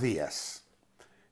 días.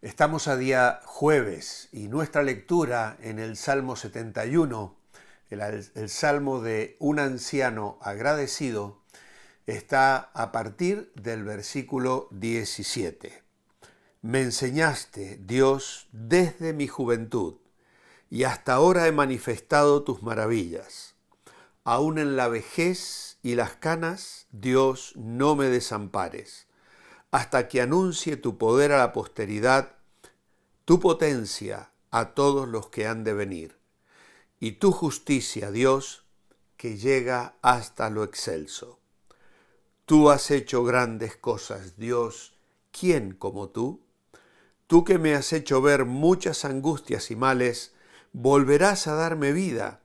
Estamos a día jueves y nuestra lectura en el Salmo 71, el, el, Salmo de un anciano agradecido, está a partir del versículo 17. Me enseñaste, Dios, desde mi juventud, y hasta ahora he manifestado tus maravillas. Aún en la vejez y las canas, Dios, no me desampares hasta que anuncie tu poder a la posteridad, tu potencia a todos los que han de venir, y tu justicia, Dios, que llega hasta lo excelso. Tú has hecho grandes cosas, Dios, ¿quién como tú? Tú que me has hecho ver muchas angustias y males, volverás a darme vida,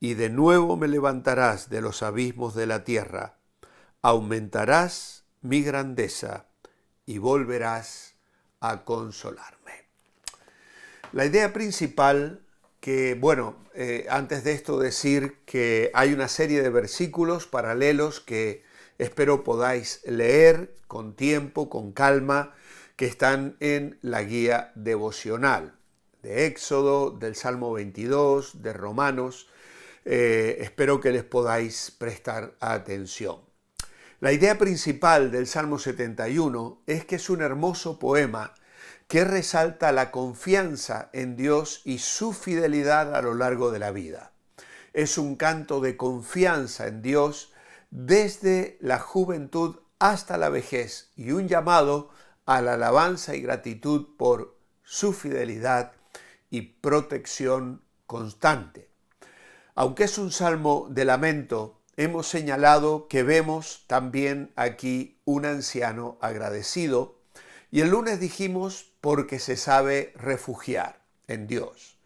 y de nuevo me levantarás de los abismos de la tierra, aumentarás mi grandeza y volverás a consolarme. La idea principal que, bueno, eh, antes de esto decir que hay una serie de versículos paralelos que espero podáis leer con tiempo, con calma, que están en la guía devocional de Éxodo, del Salmo 22, de Romanos. Eh, espero que les podáis prestar atención. La idea principal del Salmo 71 es que es un hermoso poema que resalta la confianza en Dios y su fidelidad a lo largo de la vida. Es un canto de confianza en Dios desde la juventud hasta la vejez y un llamado a la alabanza y gratitud por su fidelidad y protección constante. Aunque es un salmo de lamento, hemos señalado que vemos también aquí un anciano agradecido y el lunes dijimos porque se sabe refugiar en Dios.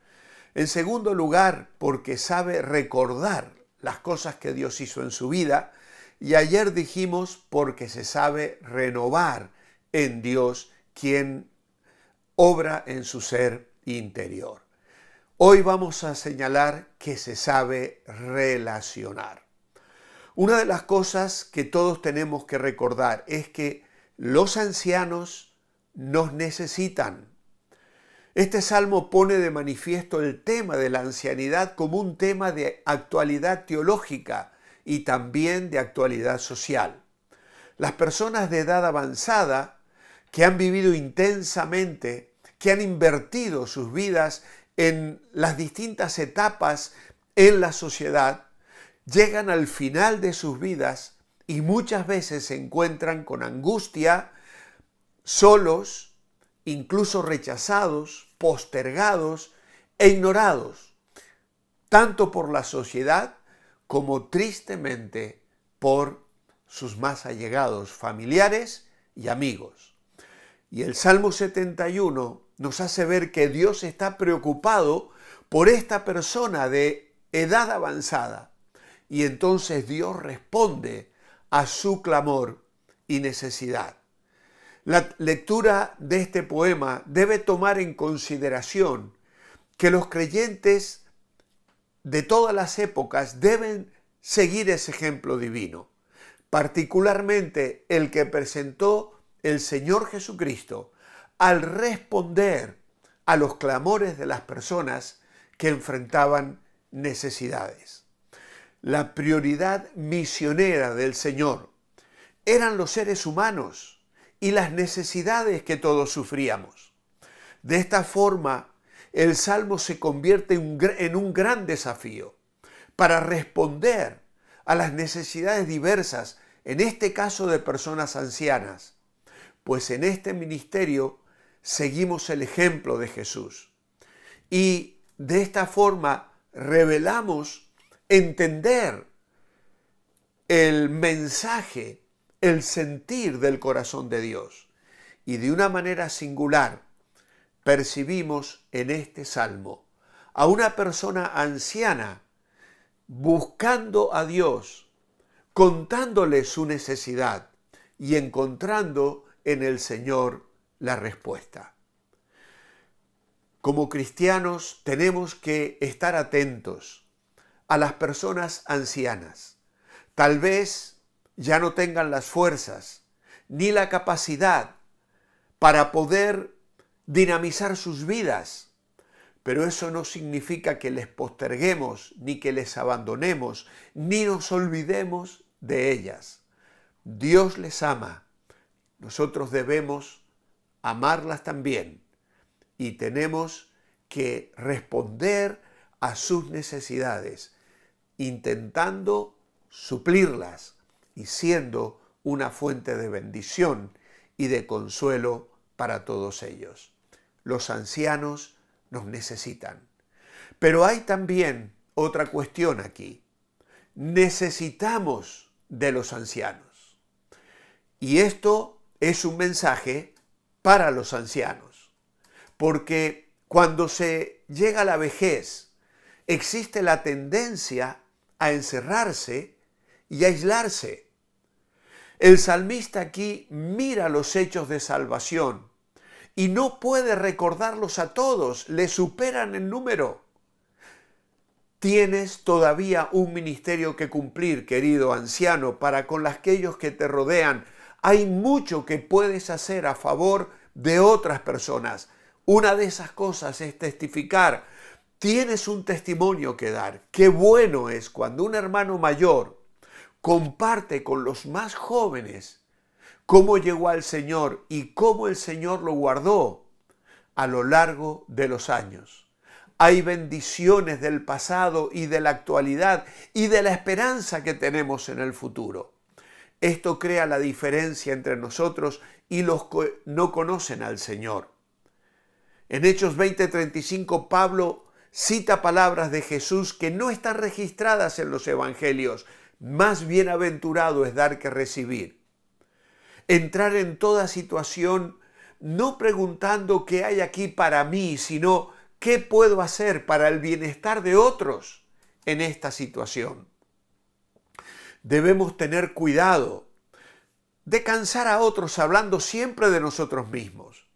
En segundo lugar, porque sabe recordar las cosas que Dios hizo en su vida. Y ayer dijimos porque se sabe renovar en Dios quien obra en su ser interior. Hoy vamos a señalar que se sabe relacionar. Una de las cosas que todos tenemos que recordar es que los ancianos nos necesitan. Este salmo pone de manifiesto el tema de la ancianidad como un tema de actualidad teológica y también de actualidad social. Las personas de edad avanzada que han vivido intensamente, que han invertido sus vidas en las distintas etapas en la sociedad, llegan al final de sus vidas y muchas veces se encuentran con angustia, solos, incluso rechazados, postergados e ignorados, tanto por la sociedad como tristemente por sus más allegados familiares y amigos. Y el Salmo 71 nos hace ver que Dios está preocupado por esta persona de edad avanzada, y entonces Dios responde a su clamor y necesidad. La lectura de este poema debe tomar en consideración que los creyentes de todas las épocas deben seguir ese ejemplo divino, particularmente el que presentó el Señor Jesucristo al responder a los clamores de las personas que enfrentaban necesidades la prioridad misionera del Señor eran los seres humanos y las necesidades que todos sufríamos. De esta forma, el Salmo se convierte en un gran desafío para responder a las necesidades diversas, en este caso de personas ancianas, pues en este ministerio seguimos el ejemplo de Jesús. Y de esta forma revelamos entender el mensaje, el sentir del corazón de Dios. Y de una manera singular percibimos en este salmo a una persona anciana buscando a Dios, contándole su necesidad y encontrando en el Señor la respuesta. Como cristianos tenemos que estar atentos a las personas ancianas. Tal vez ya no tengan las fuerzas ni la capacidad para poder dinamizar sus vidas, pero eso no significa que les posterguemos, ni que les abandonemos, ni nos olvidemos de ellas. Dios les ama, nosotros debemos amarlas también y tenemos que responder a sus necesidades intentando suplirlas y siendo una fuente de bendición y de consuelo para todos ellos. Los ancianos nos necesitan. Pero hay también otra cuestión aquí. Necesitamos de los ancianos. Y esto es un mensaje para los ancianos. Porque cuando se llega a la vejez, existe la tendencia a encerrarse y aislarse. El salmista aquí mira los hechos de salvación y no puede recordarlos a todos, le superan el número. Tienes todavía un ministerio que cumplir, querido anciano, para con aquellos que te rodean. Hay mucho que puedes hacer a favor de otras personas. Una de esas cosas es testificar, tienes un testimonio que dar. Qué bueno es cuando un hermano mayor comparte con los más jóvenes cómo llegó al Señor y cómo el Señor lo guardó a lo largo de los años. Hay bendiciones del pasado y de la actualidad y de la esperanza que tenemos en el futuro. Esto crea la diferencia entre nosotros y los que no conocen al Señor. En Hechos 20:35 Pablo cita palabras de Jesús que no están registradas en los evangelios. Más bienaventurado es dar que recibir. Entrar en toda situación no preguntando qué hay aquí para mí, sino qué puedo hacer para el bienestar de otros en esta situación. Debemos tener cuidado de cansar a otros hablando siempre de nosotros mismos,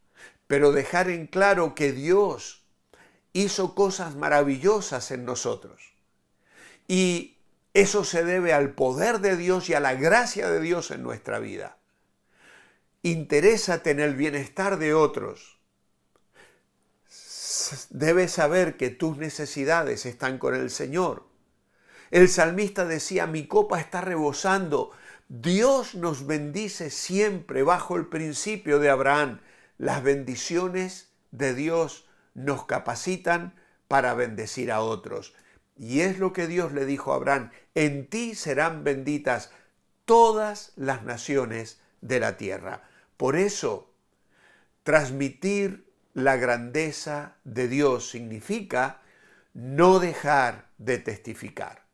pero dejar en claro que Dios hizo cosas maravillosas en nosotros. Y eso se debe al poder de Dios y a la gracia de Dios en nuestra vida. Interésate en el bienestar de otros. Debes saber que tus necesidades están con el Señor. El salmista decía, mi copa está rebosando. Dios nos bendice siempre bajo el principio de Abraham. Las bendiciones de Dios nos capacitan para bendecir a otros. Y es lo que Dios le dijo a Abraham, en ti serán benditas todas las naciones de la tierra. Por eso, transmitir la grandeza de Dios significa no dejar de testificar.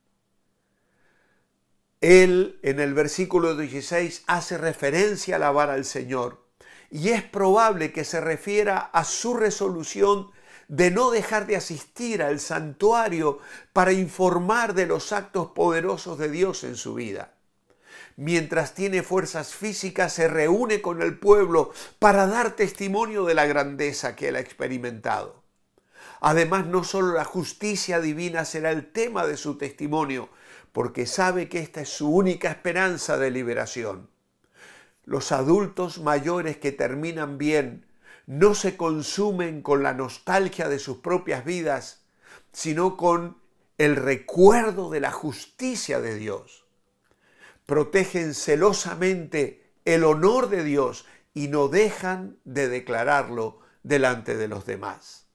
Él en el versículo 16 hace referencia a alabar al Señor y es probable que se refiera a su resolución de no dejar de asistir al santuario para informar de los actos poderosos de Dios en su vida. Mientras tiene fuerzas físicas, se reúne con el pueblo para dar testimonio de la grandeza que él ha experimentado. Además, no solo la justicia divina será el tema de su testimonio, porque sabe que esta es su única esperanza de liberación. Los adultos mayores que terminan bien no se consumen con la nostalgia de sus propias vidas, sino con el recuerdo de la justicia de Dios. Protegen celosamente el honor de Dios y no dejan de declararlo delante de los demás.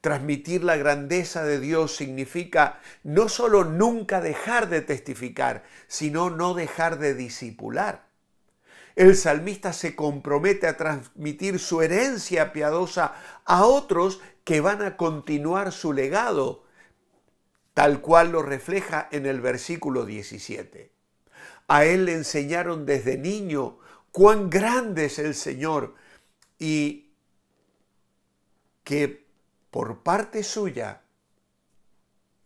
Transmitir la grandeza de Dios significa no solo nunca dejar de testificar, sino no dejar de disipular. El salmista se compromete a transmitir su herencia piadosa a otros que van a continuar su legado, tal cual lo refleja en el versículo 17. A él le enseñaron desde niño cuán grande es el Señor y que por parte suya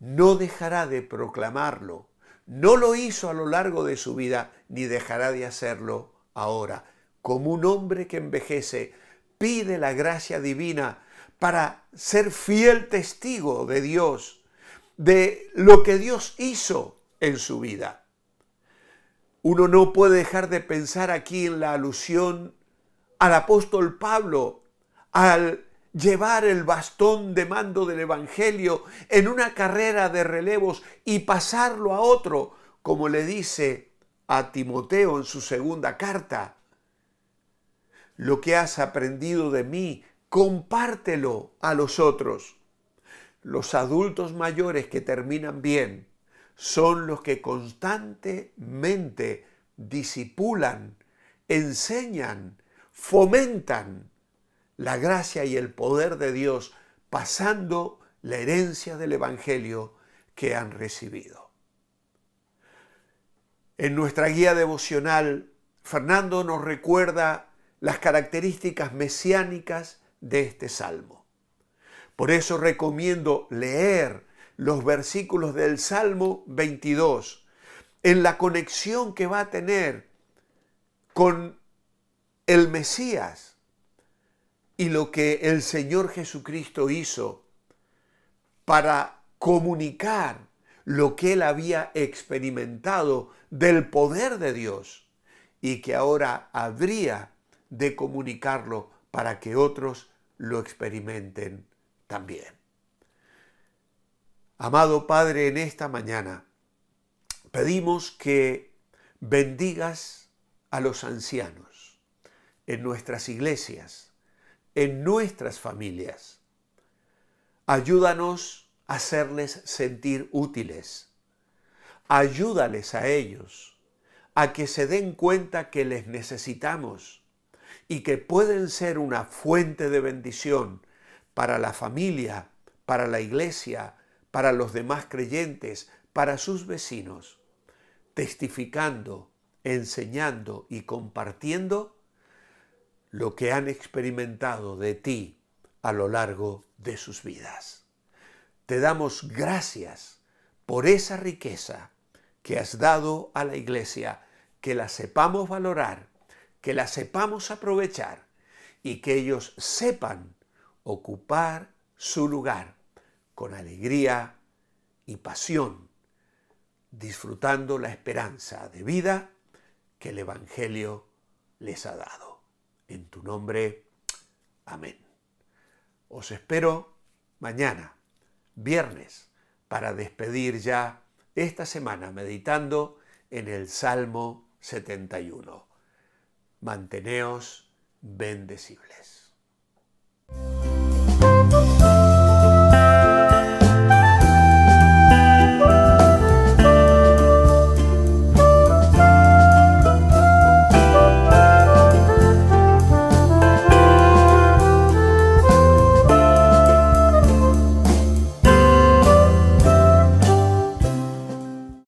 no dejará de proclamarlo. No lo hizo a lo largo de su vida ni dejará de hacerlo Ahora, como un hombre que envejece, pide la gracia divina para ser fiel testigo de Dios, de lo que Dios hizo en su vida. Uno no puede dejar de pensar aquí en la alusión al apóstol Pablo, al llevar el bastón de mando del Evangelio en una carrera de relevos y pasarlo a otro, como le dice a Timoteo en su segunda carta. Lo que has aprendido de mí, compártelo a los otros. Los adultos mayores que terminan bien son los que constantemente disipulan, enseñan, fomentan la gracia y el poder de Dios pasando la herencia del Evangelio que han recibido. En nuestra guía devocional, Fernando nos recuerda las características mesiánicas de este salmo. Por eso recomiendo leer los versículos del Salmo 22 en la conexión que va a tener con el Mesías y lo que el Señor Jesucristo hizo para comunicar lo que él había experimentado del poder de Dios y que ahora habría de comunicarlo para que otros lo experimenten también. Amado Padre, en esta mañana pedimos que bendigas a los ancianos en nuestras iglesias, en nuestras familias. Ayúdanos hacerles sentir útiles. Ayúdales a ellos a que se den cuenta que les necesitamos y que pueden ser una fuente de bendición para la familia, para la iglesia, para los demás creyentes, para sus vecinos, testificando, enseñando y compartiendo lo que han experimentado de ti a lo largo de sus vidas te damos gracias por esa riqueza que has dado a la iglesia, que la sepamos valorar, que la sepamos aprovechar y que ellos sepan ocupar su lugar con alegría y pasión, disfrutando la esperanza de vida que el Evangelio les ha dado. En tu nombre, amén. Os espero mañana viernes para despedir ya esta semana meditando en el Salmo 71. Manteneos bendecibles.